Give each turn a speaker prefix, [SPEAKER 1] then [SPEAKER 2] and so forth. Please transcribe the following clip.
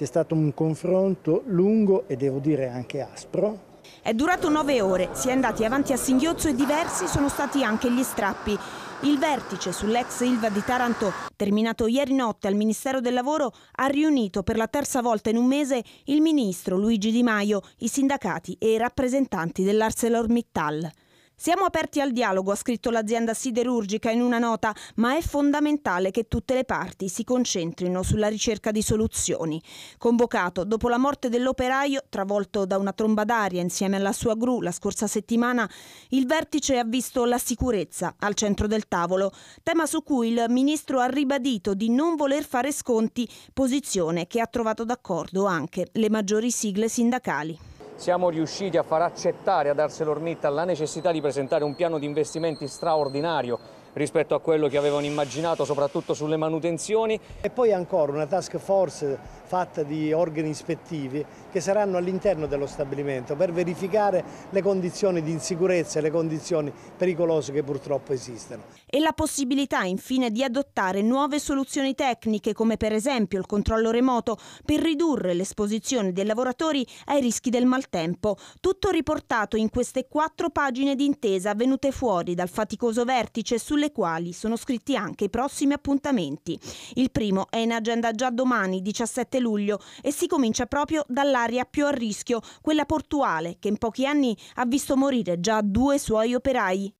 [SPEAKER 1] C'è stato un confronto lungo e devo dire anche aspro.
[SPEAKER 2] È durato nove ore, si è andati avanti a singhiozzo e diversi sono stati anche gli strappi. Il vertice sull'ex Ilva di Taranto, terminato ieri notte al Ministero del Lavoro, ha riunito per la terza volta in un mese il ministro Luigi Di Maio, i sindacati e i rappresentanti dell'ArcelorMittal. Siamo aperti al dialogo, ha scritto l'azienda siderurgica in una nota, ma è fondamentale che tutte le parti si concentrino sulla ricerca di soluzioni. Convocato dopo la morte dell'operaio, travolto da una tromba d'aria insieme alla sua gru la scorsa settimana, il vertice ha visto la sicurezza al centro del tavolo, tema su cui il ministro ha ribadito di non voler fare sconti, posizione che ha trovato d'accordo anche le maggiori sigle sindacali
[SPEAKER 3] siamo riusciti a far accettare ad ArcelorMittal la necessità di presentare un piano di investimenti straordinario rispetto a quello che avevano immaginato, soprattutto sulle manutenzioni.
[SPEAKER 1] E poi ancora una task force fatta di organi ispettivi che saranno all'interno dello stabilimento per verificare le condizioni di insicurezza e le condizioni pericolose che purtroppo esistono.
[SPEAKER 2] E la possibilità infine di adottare nuove soluzioni tecniche come per esempio il controllo remoto per ridurre l'esposizione dei lavoratori ai rischi del maltempo. Tutto riportato in queste quattro pagine di intesa venute fuori dal faticoso vertice sulle sulle quali sono scritti anche i prossimi appuntamenti. Il primo è in agenda già domani, 17 luglio, e si comincia proprio dall'area più a rischio, quella portuale, che in pochi anni ha visto morire già due suoi operai.